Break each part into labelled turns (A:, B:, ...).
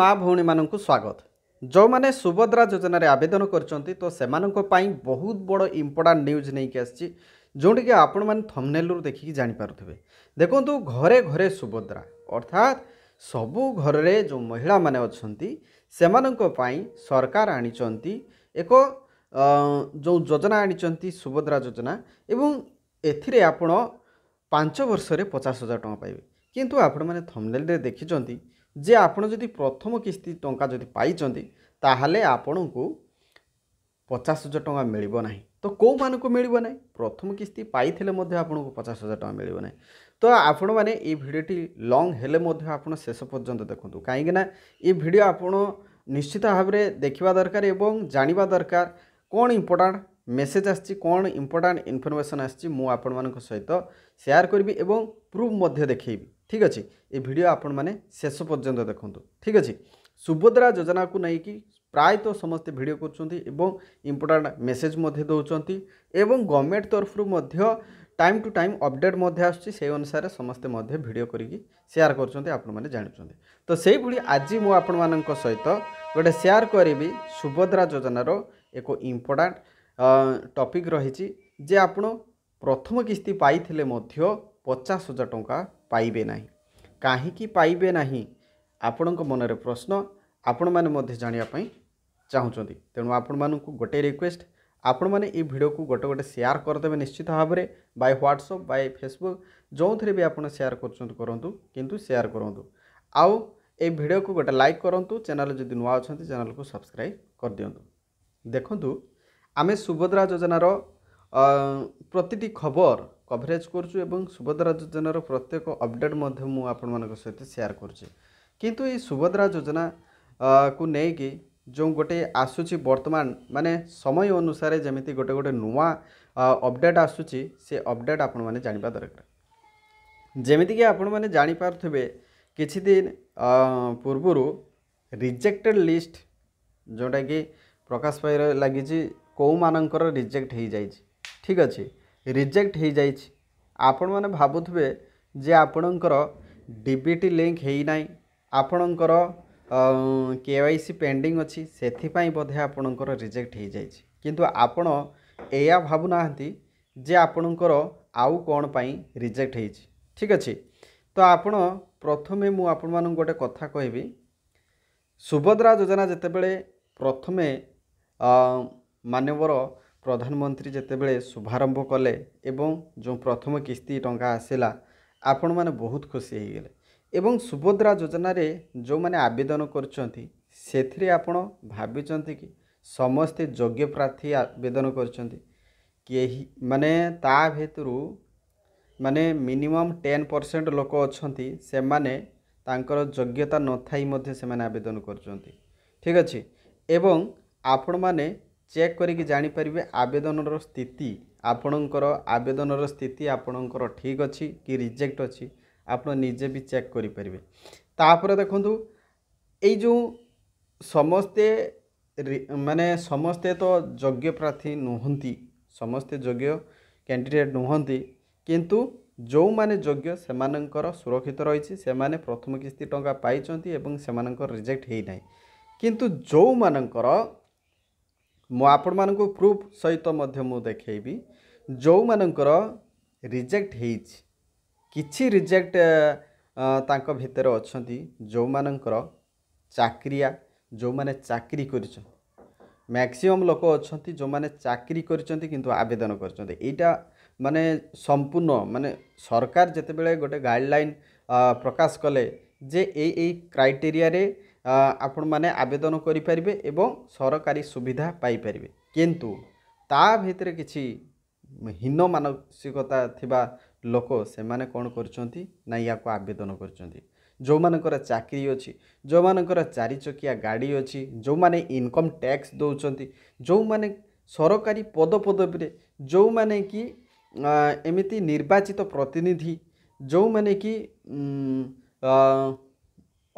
A: মা ভৌণী মানুষ স্বাগত যে সুভদ্রা যোজনার আবেদন করছেন তো সে বহুত বড় ইম্পর্টাট নিউজ নিয়ে আসছি যেটিকি আপন মানে থমনেলু দেখি জাঁপারে দেখুন ঘরে ঘরে সুভদ্রা অর্থাৎ সবু ঘরে যে মহিলা মানে অনেক সে সরকার আনিছেন এক ଯେଉଁ ଯୋଜନା ଆଣିଛନ୍ତି ସୁଭଦ୍ରା ଯୋଜନା ଏବଂ ଏଥିରେ ଆପଣ ପାଞ୍ଚ ବର୍ଷରେ ପଚାଶ ହଜାର ଟଙ୍କା ପାଇବେ କିନ୍ତୁ ଆପଣମାନେ ଥମ୍ନେଲ୍ରେ ଦେଖିଛନ୍ତି যে ଆପଣ ଯଦି ପ୍ରଥମ କିସ୍ତି ଟଙ୍କା ଯଦି ପାଇଛନ୍ତି ତାହେଲେ ଆପଣଙ୍କୁ ପଚାଶ ହଜାର ଟଙ୍କା ମିଳିବ ନାହିଁ ତ କେଉଁମାନଙ୍କୁ ମିଳିବ ନାହିଁ ପ୍ରଥମ କିସ୍ତି ପାଇଥିଲେ ମଧ୍ୟ ଆପଣଙ୍କୁ ପଚାଶ ହଜାର ଟଙ୍କା ମିଳିବ ନାହିଁ ତ ଆପଣମାନେ ଏଇ ଭିଡ଼ିଓଟି ଲଙ୍ଗ୍ ହେଲେ ମଧ୍ୟ ଆପଣ ଶେଷ ପର୍ଯ୍ୟନ୍ତ ଦେଖନ୍ତୁ କାହିଁକିନା ଏ ଭିଡ଼ିଓ ଆପଣ ନିଶ୍ଚିତ ଭାବରେ ଦେଖିବା ଦରକାର ଏବଂ ଜାଣିବା ଦରକାର କ'ଣ ଇମ୍ପୋର୍ଟାଣ୍ଟ ମେସେଜ୍ ଆସିଛି କ'ଣ ଇମ୍ପୋର୍ଟାଣ୍ଟ ଇନଫର୍ମେସନ୍ ଆସିଛି ମୁଁ ଆପଣମାନଙ୍କ ସହିତ ସେୟାର କରିବି ଏବଂ ପ୍ରୁଫ୍ ମଧ୍ୟ ଦେଖେଇବି ঠিক আছে ଏ ଭିଡ଼ିଓ ଆପଣମାନେ ଶେଷ ପର୍ଯ୍ୟନ୍ତ ଦେଖନ୍ତୁ ଠିକ୍ ଅଛି ସୁଭଦ୍ରା ଯୋଜନାକୁ ନେଇକି ପ୍ରାୟତଃ ସମସ୍ତେ ଭିଡ଼ିଓ କରୁଛନ୍ତି ଏବଂ ଇମ୍ପୋର୍ଟାଣ୍ଟ ମେସେଜ୍ ମଧ୍ୟ ଦେଉଛନ୍ତି ଏବଂ ଗଭର୍ଣ୍ଣମେଣ୍ଟ ତରଫରୁ ମଧ୍ୟ ଟାଇମ୍ ଟୁ ଟାଇମ୍ ଅପଡ଼େଟ୍ ମଧ୍ୟ ଆସୁଛି ସେହି ଅନୁସାରେ ସମସ୍ତେ ମଧ୍ୟ ଭିଡ଼ିଓ କରିକି ସେୟାର କରୁଛନ୍ତି ଆପଣମାନେ ଜାଣୁଛନ୍ତି ତ ସେଇଭଳି ଆଜି ମୁଁ ଆପଣମାନଙ୍କ ସହିତ ଗୋଟେ ସେୟାର କରିବି ସୁଭଦ୍ରା ଯୋଜନାର ଏକ ଇମ୍ପୋର୍ଟାଣ୍ଟ ଟପିକ୍ ରହିଛି ଯେ ଆପଣ ପ୍ରଥମ କିସ୍ତି ପାଇଥିଲେ ମଧ୍ୟ ପଚାଶ ହଜାର ଟଙ୍କା ପାଇବେ ନାହିଁ କାହିଁକି ପାଇବେ ନାହିଁ ଆପଣଙ୍କ ମନରେ ପ୍ରଶ୍ନ ଆପଣମାନେ ମଧ୍ୟ ଜାଣିବା ପାଇଁ ଚାହୁଁଛନ୍ତି ତେଣୁ ଆପଣମାନଙ୍କୁ ଗୋଟେ ରିକ୍ୱେଷ୍ଟ ଆପଣମାନେ ଏଇ ଭିଡ଼ିଓକୁ ଗୋଟେ ଗୋଟେ ସେୟାର କରିଦେବେ ନିଶ୍ଚିତ ଭାବରେ ବାଇ ହ୍ୱାଟ୍ସଅପ୍ ବାଇ ଫେସବୁକ୍ ଯେଉଁଥିରେ ବି ଆପଣ ସେୟାର କରୁଛନ୍ତି କରନ୍ତୁ କିନ୍ତୁ ସେୟାର କରନ୍ତୁ ଆଉ এই ভিডিওকে গোটে লাইক করতু চ্যানেল যদি নূয়া অনেক চ্যানেলকে সবসক্রাইব করে দিও দেখুন আমি সুভদ্রা যোজনার প্রতিটি খবর কভরেজ করছু এবং সুভদ্রা যোজনার প্রত্যেক অপডেট মধ্যে মু আপনার সহ সেয়ার করছি কিন্তু এই সুভদ্রা যোজনা কু নেইকি যে গোটে আসুচি বর্তমান মানে সময় অনুসারে যেমি গোটে গোটে নূয়া অপডেট আসুচি সে অপডেট আপনার জাঁয়া দরকার যেমি জাঁপারে কিছু দিন ଜାଣିପାରୁଥିବେ রিজেক্টেড লিষ্ট যেটা কি প্রকাশ পাই ପ୍ରକାଶ কেউ ଲାଗିଛି রিজেক্ট হয়ে যাই ଠିକ୍ ଅଛି ରିଜେକ୍ଟ ହୋଇଯାଇଛି ଆପଣମାନେ ଭାବୁଥିବେ ଯେ ଆପଣଙ୍କର ଡି ବି ଟି ଲିଙ୍କ୍ ହୋଇନାହିଁ ଆପଣଙ୍କର କେ ୱାଇ ସି ପେଣ୍ଡିଂ ଅଛି ସେଥିପାଇଁ ବୋଧେ ଆପଣଙ୍କର ରିଜେକ୍ଟ ହୋଇଯାଇଛି କିନ୍ତୁ ଆପଣ ଏଇଆ ଭାବୁନାହାନ୍ତି ଯେ ଆପଣଙ୍କର ଆଉ କ'ଣ ପାଇଁ ରିଜେକ୍ଟ ହୋଇଛି ଠିକ୍ ଅଛି ତ ଆପଣ ପ୍ରଥମେ ମୁଁ ଆପଣମାନଙ୍କୁ ଗୋଟେ କଥା କହିବି ସୁଭଦ୍ରା ଯୋଜନା ଯେତେବେଳେ ପ୍ରଥମେ ମାନ୍ୟବର ପ୍ରଧାନମନ୍ତ୍ରୀ ଯେତେବେଳେ ଶୁଭାରମ୍ଭ କଲେ ଏବଂ ଯେଉଁ ପ୍ରଥମ କିସ୍ତି ଟଙ୍କା ଆସିଲା ଆପଣମାନେ ବହୁତ ଖୁସି ହୋଇଗଲେ ଏବଂ ସୁଭଦ୍ରା ଯୋଜନାରେ ଯେଉଁମାନେ ଆବେଦନ କରୁଛନ୍ତି ସେଥିରେ ଆପଣ ଭାବିଛନ୍ତି କି ସମସ୍ତେ ଯୋଗ୍ୟ ପ୍ରାର୍ଥୀ ଆବେଦନ କରିଛନ୍ତି କେହି ମାନେ ତା ଭିତରୁ ମାନେ ମିନିମମ୍ ଟେନ୍ ପରସେଣ୍ଟ ଲୋକ ଅଛନ୍ତି ସେମାନେ ତାଙ୍କର ଯୋଗ୍ୟତା ନଥାଇ ମଧ୍ୟ ସେମାନେ ଆବେଦନ କରୁଛନ୍ତି ଠିକ୍ ଅଛି ଏବଂ ଆପଣମାନେ ଚେକ୍ କରିକି ଜାଣିପାରିବେ ଆବେଦନର ସ୍ଥିତି ଆପଣଙ୍କର ଆବେଦନର ସ୍ଥିତି ଆପଣଙ୍କର ଠିକ୍ ଅଛି କି ରିଜେକ୍ଟ ଅଛି ଆପଣ ନିଜେ ବି ଚେକ୍ କରିପାରିବେ ତାପରେ ଦେଖନ୍ତୁ ଏଇ ଯେଉଁ ସମସ୍ତେ ମାନେ ସମସ୍ତେ ତ ଯୋଗ୍ୟ ପ୍ରାର୍ଥୀ ନୁହନ୍ତି ସମସ୍ତେ ଯୋଗ୍ୟ କ୍ୟାଣ୍ଡିଡ଼େଟ୍ ନୁହନ୍ତି କିନ୍ତୁ ଯେଉଁମାନେ ଯୋଗ୍ୟ ସେମାନଙ୍କର ସୁରକ୍ଷିତ ରହିଛି ସେମାନେ ପ୍ରଥମ କିସ୍ତି ଟଙ୍କା ପାଇଛନ୍ତି ଏବଂ ସେମାନଙ୍କର ରିଜେକ୍ଟ ହୋଇନାହିଁ କିନ୍ତୁ ଯେଉଁମାନଙ୍କର ମୁଁ ଆପଣମାନଙ୍କୁ ପ୍ରୁଫ୍ ସହିତ ମଧ୍ୟ ମୁଁ ଦେଖେଇବି ଯେଉଁମାନଙ୍କର ରିଜେକ୍ଟ ହେଇଛି କିଛି ରିଜେକ୍ଟ ତାଙ୍କ ଭିତରେ ଅଛନ୍ତି ଯେଉଁମାନଙ୍କର ଚାକିରିଆ ଯେଉଁମାନେ ଚାକିରି କରିଛନ୍ତି ମ୍ୟାକ୍ସିମମ୍ ଲୋକ ଅଛନ୍ତି ଯେଉଁମାନେ ଚାକିରି କରିଛନ୍ତି କିନ୍ତୁ ଆବେଦନ କରିଛନ୍ତି ଏଇଟା ମାନେ ସମ୍ପୂର୍ଣ୍ଣ ମାନେ ସରକାର ଯେତେବେଳେ ଗୋଟେ ଗାଇଡ଼ଲାଇନ୍ ପ୍ରକାଶ କଲେ ଯେ ଏଇ ଏଇ କ୍ରାଇଟେରିଆରେ ଆପଣମାନେ ଆବେଦନ କରିପାରିବେ ଏବଂ ସରକାରୀ ସୁବିଧା ପାଇପାରିବେ କିନ୍ତୁ ତା ଭିତରେ କିଛି ହୀନ ମାନସିକତା ଥିବା ଲୋକ ସେମାନେ କ'ଣ କରୁଛନ୍ତି ନା ୟାକୁ ଆବେଦନ କରୁଛନ୍ତି ଯେଉଁମାନଙ୍କର ଚାକିରି ଅଛି ଯେଉଁମାନଙ୍କର ଚାରିଚକିଆ ଗାଡ଼ି ଅଛି ଯେଉଁମାନେ ଇନକମ୍ ଟ୍ୟାକ୍ସ ଦେଉଛନ୍ତି ଯେଉଁମାନେ ସରକାରୀ ପଦପଦବୀରେ ଯେଉଁମାନେ କି ଏମିତି ନିର୍ବାଚିତ ପ୍ରତିନିଧି ଯେଉଁମାନେ କି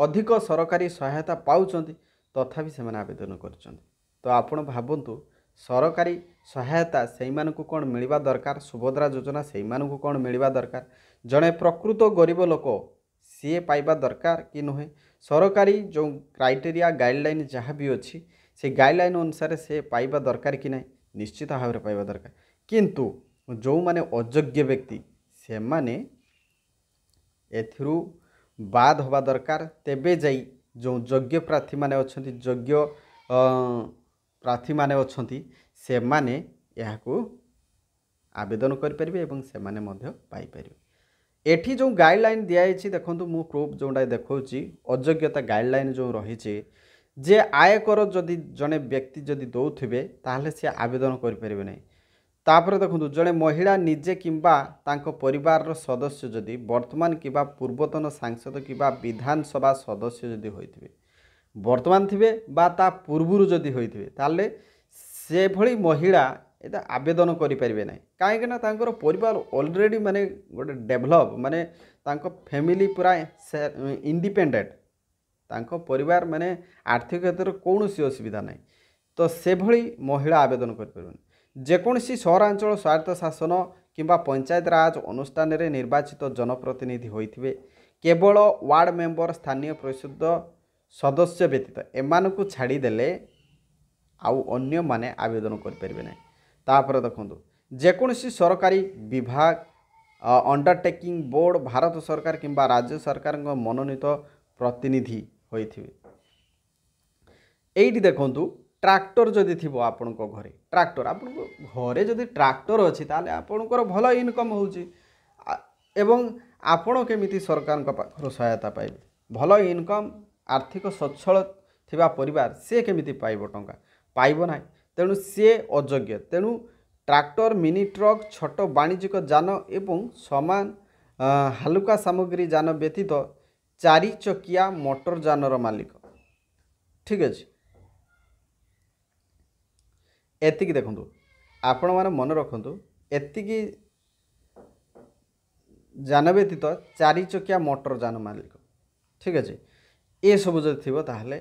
A: ଅଧିକ ସରକାରୀ ସହାୟତା ପାଉଛନ୍ତି ତଥାପି ସେମାନେ ଆବେଦନ କରୁଛନ୍ତି ତ ଆପଣ ଭାବନ୍ତୁ ସରକାରୀ ସହାୟତା ସେଇମାନଙ୍କୁ କ'ଣ ମିଳିବା ଦରକାର ସୁଭଦ୍ରା ଯୋଜନା ସେଇମାନଙ୍କୁ କ'ଣ ମିଳିବା ଦରକାର ଜଣେ ପ୍ରକୃତ ଗରିବ ଲୋକ ସିଏ ପାଇବା ଦରକାର କି ନୁହେଁ ସରକାରୀ ଯେଉଁ କ୍ରାଇଟେରିଆ ଗାଇଡ଼ଲାଇନ୍ ଯାହା ବି ଅଛି ସେ ଗାଇଡ଼ଲାଇନ୍ ଅନୁସାରେ ସେ ପାଇବା ଦରକାର କି ନାହିଁ ନିଶ୍ଚିତ ଭାବରେ ପାଇବା ଦରକାର କିନ୍ତୁ ଯେଉଁମାନେ ଅଯୋଗ୍ୟ ବ୍ୟକ୍ତି ସେମାନେ ଏଥିରୁ বাদ হওয়া দরকার তেবে যাই ଯେଉଁ ଯୋଗ୍ୟ ପ୍ରାର୍ଥୀମାନେ ଅଛନ୍ତି ଯୋଗ୍ୟ ପ୍ରାର୍ଥୀମାନେ ଅଛନ୍ତି ସେମାନେ ଏହାକୁ ଆବେଦନ କରିପାରିବେ ଏବଂ ସେମାନେ ମଧ୍ୟ ପାଇପାରିବେ ଏଠି ଯେଉଁ ଗାଇଡ଼ଲାଇନ୍ ଦିଆଯାଇଛି ଦେଖନ୍ତୁ ମୁଁ ପ୍ରୁଫ୍ ଯେଉଁଟା ଦେଖାଉଛି ଅଯୋଗ୍ୟତା ଗାଇଡ଼ଲାଇନ୍ ଯେଉଁ ରହିଛି ଯେ ଆୟକର ଯଦି ଜଣେ ବ୍ୟକ୍ତି ଯଦି ଦେଉଥିବେ ତାହେଲେ ସେ ଆବେଦନ କରିପାରିବେ ନାହିଁ ତାପରେ ଦେଖନ୍ତୁ ଜଣେ ମହିଳା ନିଜେ କିମ୍ବା ତାଙ୍କ ପରିବାରର ସଦସ୍ୟ ଯଦି ବର୍ତ୍ତମାନ କିମ୍ବା ପୂର୍ବତନ ସାଂସଦ କିମ୍ବା ବିଧାନସଭା ସଦସ୍ୟ ଯଦି ହୋଇଥିବେ ବର୍ତ୍ତମାନ ଥିବେ ବା ତା ପୂର୍ବରୁ ଯଦି ହୋଇଥିବେ ତାହେଲେ ସେଭଳି ମହିଳା ଏଇଟା ଆବେଦନ କରିପାରିବେ ନାହିଁ କାହିଁକିନା ତାଙ୍କର ପରିବାର ଅଲରେଡ଼ି ମାନେ ଗୋଟେ ଡେଭଲପ୍ ମାନେ ତାଙ୍କ ଫ୍ୟାମିଲି ପୁରା ଇଣ୍ଡିପେଣ୍ଡେଣ୍ଟ ତାଙ୍କ ପରିବାର ମାନେ ଆର୍ଥିକ କ୍ଷେତ୍ରରେ କୌଣସି ଅସୁବିଧା ନାହିଁ ତ ସେଭଳି ମହିଳା ଆବେଦନ କରିପାରିବେନି ଯେକୌଣସି ସହରାଞ୍ଚଳ ସ୍ୱାୟତ୍ତ ଶାସନ କିମ୍ବା ପଞ୍ଚାୟତରାଜ ଅନୁଷ୍ଠାନରେ ନିର୍ବାଚିତ ଜନପ୍ରତିନିଧି ହୋଇଥିବେ କେବଳ ୱାର୍ଡ ମେମ୍ବର ସ୍ଥାନୀୟ ପରିଷଦ ସଦସ୍ୟ ବ୍ୟତୀତ ଏମାନଙ୍କୁ ଛାଡ଼ିଦେଲେ ଆଉ ଅନ୍ୟମାନେ ଆବେଦନ କରିପାରିବେ ନାହିଁ ତାପରେ ଦେଖନ୍ତୁ ଯେକୌଣସି ସରକାରୀ ବିଭାଗ ଅଣ୍ଡରଟେକିଂ ବୋର୍ଡ଼ ଭାରତ ସରକାର କିମ୍ବା ରାଜ୍ୟ ସରକାରଙ୍କ ମନୋନୀତ ପ୍ରତିନିଧି ହୋଇଥିବେ ଏଇଠି ଦେଖନ୍ତୁ ট্রাক্টর যদি থিব আপনার ঘরে ট্রাক্টর আপনার ঘরে যদি ট্রাক্টর অছি তাহলে আপনার ভালো ইনকম হচ্ছে এবং ଆପଣ କେମିତି ସରକାରଙ୍କ ପାଖରୁ ସହାୟତା ପାଇବେ ଭଲ ଇନକମ୍ ଆର୍ଥିକ ସଚ୍ଛଳ ଥିବା ପରିବାର ସିଏ କେମିତି ପାଇବ ଟଙ୍କା ପାଇବ ନାହିଁ ତେଣୁ ସିଏ ଅଯୋଗ୍ୟ ତେଣୁ ଟ୍ରାକ୍ଟର ମିନି ଟ୍ରକ୍ ଛୋଟ ବାଣିଜ୍ୟିକ ଯାନ ଏବଂ ସମାନ ହାଲୁକା ସାମଗ୍ରୀ ଯାନ ବ୍ୟତୀତ ଚାରି ଚକିଆ ମୋଟର ଯାନର ମାଲିକ ଠିକ୍ ଅଛି ଏତିକି ଦେଖନ୍ତୁ ଆପଣମାନେ ମନେ ରଖନ୍ତୁ ଏତିକି ଯାନ ବ୍ୟତୀତ ଚାରିଚକିଆ ମଟର ଯାନ ମାଲିକ ଠିକ୍ ଅଛି ଏସବୁ ଯଦି ଥିବ ତାହେଲେ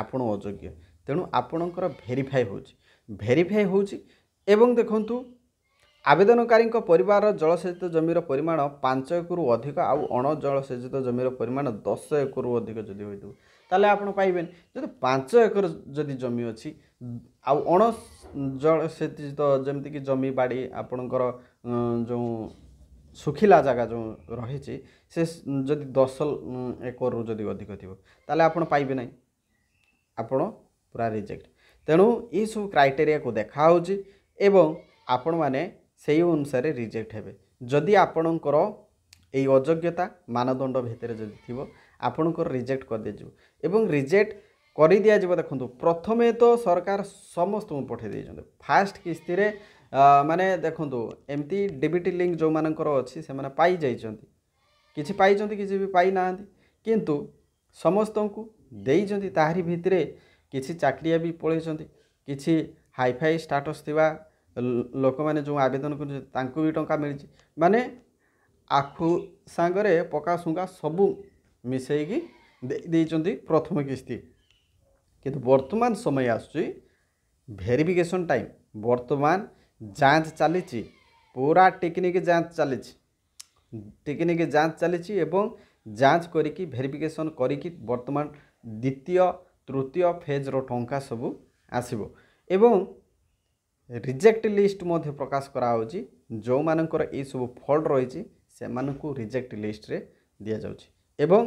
A: ଆପଣ ଅଯୋଗ୍ୟ ତେଣୁ ଆପଣଙ୍କର ଭେରିଫାଏ ହେଉଛି ଭେରିଫାଏ ହେଉଛି ଏବଂ ଦେଖନ୍ତୁ ଆବେଦନକାରୀଙ୍କ ପରିବାରର ଜଳସେଚିତ ଜମିର ପରିମାଣ ପାଞ୍ଚ ଏକରୁ ଅଧିକ ଆଉ ଅଣଜଳସେଚିତ ଜମିର ପରିମାଣ ଦଶ ଏକରରୁ ଅଧିକ ଯଦି ହୋଇଥିବ ତାହେଲେ ଆପଣ ପାଇବେନି ଯଦି ପାଞ୍ଚ ଏକର ଯଦି ଜମି ଅଛି ଆଉ ଅଣ ଜଳ ତ ଯେମିତିକି ଜମି ବାଡ଼ି ଆପଣଙ୍କର ଯେଉଁ ଶୁଖିଲା ଜାଗା ଯେଉଁ ରହିଛି ସେ ଯଦି ଦଶ ଏକରରୁ ଯଦି ଅଧିକ ଥିବ ତାହେଲେ ଆପଣ ପାଇବେ ନାହିଁ ଆପଣ ପୁରା ରିଜେକ୍ଟ ତେଣୁ ଏହିସବୁ କ୍ରାଇଟେରିଆକୁ ଦେଖାହେଉଛି ଏବଂ ଆପଣମାନେ ସେଇ ଅନୁସାରେ ରିଜେକ୍ଟ ହେବେ ଯଦି ଆପଣଙ୍କର ଏଇ ଅଯୋଗ୍ୟତା ମାନଦଣ୍ଡ ଭିତରେ ଯଦି ଥିବ ଆପଣଙ୍କର ରିଜେକ୍ଟ କରିଦିଆଯିବ ଏବଂ ରିଜେକ୍ଟ କରି ଦିଆଯିବ ଦେଖନ୍ତୁ ପ୍ରଥମେ ତ ସରକାର ସମସ୍ତଙ୍କୁ ପଠାଇ ଦେଇଛନ୍ତି ଫାଷ୍ଟ କିସ୍ତିରେ ମାନେ ଦେଖନ୍ତୁ ଏମିତି ଡିବିଟି ଲିଙ୍କ ଯେଉଁମାନଙ୍କର ଅଛି ସେମାନେ ପାଇଯାଇଛନ୍ତି କିଛି ପାଇଛନ୍ତି କିଛି ବି ପାଇନାହାନ୍ତି କିନ୍ତୁ ସମସ୍ତଙ୍କୁ ଦେଇଛନ୍ତି ତାହାରି ଭିତରେ କିଛି ଚାକିରିଆ ବି ପଳେଇଛନ୍ତି କିଛି ହାଇଫାଇ ଷ୍ଟାଟସ୍ ଥିବା ଲୋକମାନେ ଯେଉଁ ଆବେଦନ କରୁଛନ୍ତି ତାଙ୍କୁ ବି ଟଙ୍କା ମିଳିଛି ମାନେ ଆଖୁ ସାଙ୍ଗରେ ପକା ଶୁଙ୍ଗା ସବୁ ମିଶାଇକି ଦେଇଛନ୍ତି ପ୍ରଥମ କିସ୍ତି কিন্তু বর্তমান সময় আসুচি ভেরিফিকেশন টাইম বর্তমান যাঞ্চ চালিছি পুরা টেকনিক যাঞ্চ চালিছি টেকনিক যাঞ্চ চালিছি এবং যাঞ্চ করি ভেরিফিকেশন করি বর্তমান দ্বিতীয় তৃতীয় ফেজর টঙ্কা সবু আসব এবং রিজেক্ট লিস্ট মধ্যে প্রকাশ করা হচ্ছে যে ଯେଉଁମାନଙ୍କର ଏଇସବୁ ଫଲ୍ଟ ରହିଛି রিজেক্ট লিস্টে দিয়ে যাচ্ছে এবং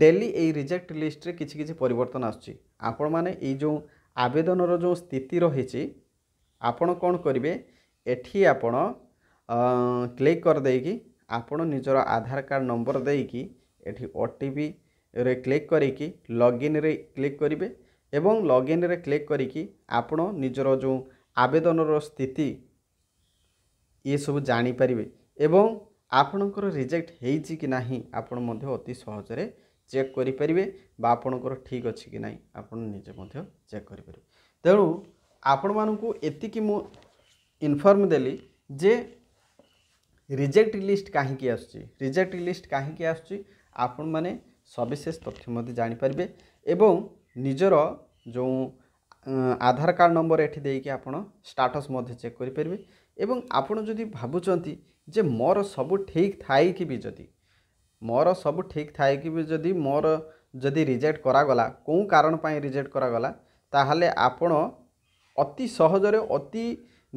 A: ଡେଲି ଏଇ ରିଜେକ୍ଟ ଲିଷ୍ଟରେ କିଛି କିଛି ପରିବର୍ତ୍ତନ ଆସୁଛି ଆପଣମାନେ ଏଇ ଯେଉଁ ଆବେଦନର ଯେଉଁ ସ୍ଥିତି ରହିଛି ଆପଣ କ'ଣ କରିବେ ଏଠି ଆପଣ କ୍ଲିକ୍ କରିଦେଇକି ଆପଣ ନିଜର ଆଧାର କାର୍ଡ଼ ନମ୍ବର ଦେଇକି ଏଠି ଓ ଟି ପିରେ କ୍ଲିକ୍ କରିକି ଲଗ୍ଇନ୍ରେ କ୍ଲିକ୍ କରିବେ ଏବଂ ଲଗ୍ଇନ୍ରେ କ୍ଲିକ୍ କରିକି ଆପଣ ନିଜର ଯେଉଁ ଆବେଦନର ସ୍ଥିତି ଏସବୁ ଜାଣିପାରିବେ ଏବଂ ଆପଣଙ୍କର ରିଜେକ୍ଟ ହେଇଛି କି ନାହିଁ ଆପଣ ମଧ୍ୟ ଅତି ସହଜରେ চেକ୍ କରିପାରିବେ ବା ଆପଣଙ୍କର ଠିକ୍ ଅଛି କି ନାହିଁ ଆପଣ ନିଜେ ମଧ୍ୟ ଚେକ୍ କରିପାରିବେ ତେଣୁ ଆପଣମାନଙ୍କୁ ଏତିକି ମୁଁ ଇନଫର୍ମ ଦେଲି ଯେ ରିଜେକ୍ଟ ଲିଷ୍ଟ କାହିଁକି ଆସୁଛି ରିଜେକ୍ଟ ଲିଷ୍ଟ କାହିଁକି ଆସୁଛି ଆପଣମାନେ ସବିଶେଷ ତଥ୍ୟ ମଧ୍ୟ ଜାଣିପାରିବେ ଏବଂ ନିଜର ଯେଉଁ ଆଧାର କାର୍ଡ଼ ନମ୍ବର ଏଠି ଦେଇକି ଆପଣ ଷ୍ଟାଟସ୍ ମଧ୍ୟ ଚେକ୍ କରିପାରିବେ ଏବଂ ଆପଣ ଯଦି ଭାବୁଛନ୍ତି ଯେ ମୋର ସବୁ ଠିକ୍ ଥାଇକି ବି ଯଦି ମୋର ସବୁ ଠିକ୍ ଥାଇକି ବି ଯଦି ମୋର ଯଦି ରିଜେକ୍ଟ କରାଗଲା କେଉଁ କାରଣ ପାଇଁ ରିଜେକ୍ଟ କରାଗଲା ତାହେଲେ ଆପଣ ଅତି ସହଜରେ ଅତି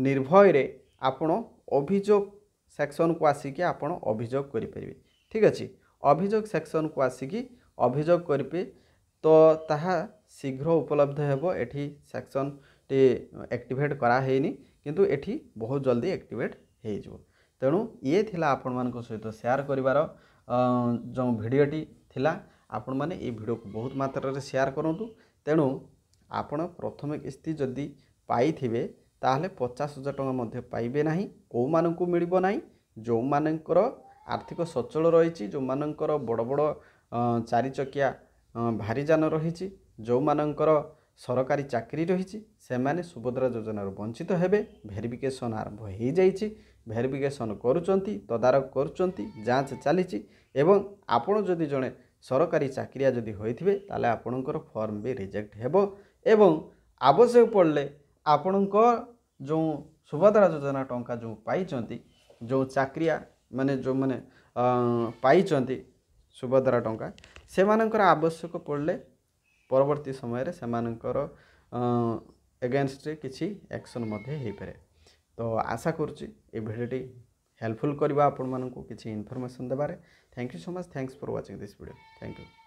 A: ନିର୍ଭୟରେ ଆପଣ ଅଭିଯୋଗ ସେକ୍ସନ୍କୁ ଆସିକି ଆପଣ ଅଭିଯୋଗ କରିପାରିବେ ଠିକ୍ ଅଛି ଅଭିଯୋଗ ସେକ୍ସନ୍କୁ ଆସିକି ଅଭିଯୋଗ କରିବେ ତ ତାହା ଶୀଘ୍ର ଉପଲବ୍ଧ ହେବ ଏଠି ସେକ୍ସନ୍ଟି ଆକ୍ଟିଭେଟ୍ କରାହେଇନି କିନ୍ତୁ ଏଠି ବହୁତ ଜଲ୍ଦି ଆକ୍ଟିଭେଟ୍ ହେଇଯିବ ତେଣୁ ଇଏ ଥିଲା ଆପଣମାନଙ୍କ ସହିତ ସେୟାର କରିବାର ଯେଉଁ ଭିଡ଼ିଓଟି ଥିଲା ଆପଣମାନେ ଏଇ ଭିଡ଼ିଓକୁ ବହୁତ ମାତ୍ରାରେ ସେୟାର କରନ୍ତୁ ତେଣୁ ଆପଣ ପ୍ରଥମେ କିସ୍ତି ଯଦି ପାଇଥିବେ ତାହେଲେ ପଚାଶ ହଜାର ଟଙ୍କା ମଧ୍ୟ ପାଇବେ ନାହିଁ କେଉଁମାନଙ୍କୁ ମିଳିବ ନାହିଁ ଯେଉଁମାନଙ୍କର ଆର୍ଥିକ ସଚଳ ରହିଛି ଯେଉଁମାନଙ୍କର ବଡ଼ ବଡ଼ ଚାରିଚକିଆ ଭାରିଯାନ ରହିଛି ଯେଉଁମାନଙ୍କର ସରକାରୀ ଚାକିରି ରହିଛି ସେମାନେ ସୁଭଦ୍ରା ଯୋଜନାରୁ ବଞ୍ଚିତ ହେବେ ଭେରିଫିକେସନ୍ ଆରମ୍ଭ ହୋଇଯାଇଛି ভেরিফিকেসন করছেন তদারক করছেন যাঞ্চ চালছে এবং আপনার যদি জনে সরকারি চাকরিয়া যদি হয়ে তাহলে আপনার ফর্ম বি রিজেক্ট হব এবং আবশ্যক পড়লে আপনার যে সুভদ্রা যোজনা টঙ্কা যে পাইছেন যে চাকরিয়া মানে যে পাইছেন সুভদ্রা টঙ্কা সে আবশ্যক পড়লে পরবর্তী সময়ের সে এগেনস্টরে কিছু একশন হয়ে তো ଆଶା କରୁଛି ଏ ଭିଡ଼ିଓଟି ହେଲ୍ପଫୁଲ୍ କରିବା ଆପଣମାନଙ୍କୁ କିଛି ଇନଫର୍ମେସନ୍ ଦେବାରେ thank you so much thanks for watching this video thank you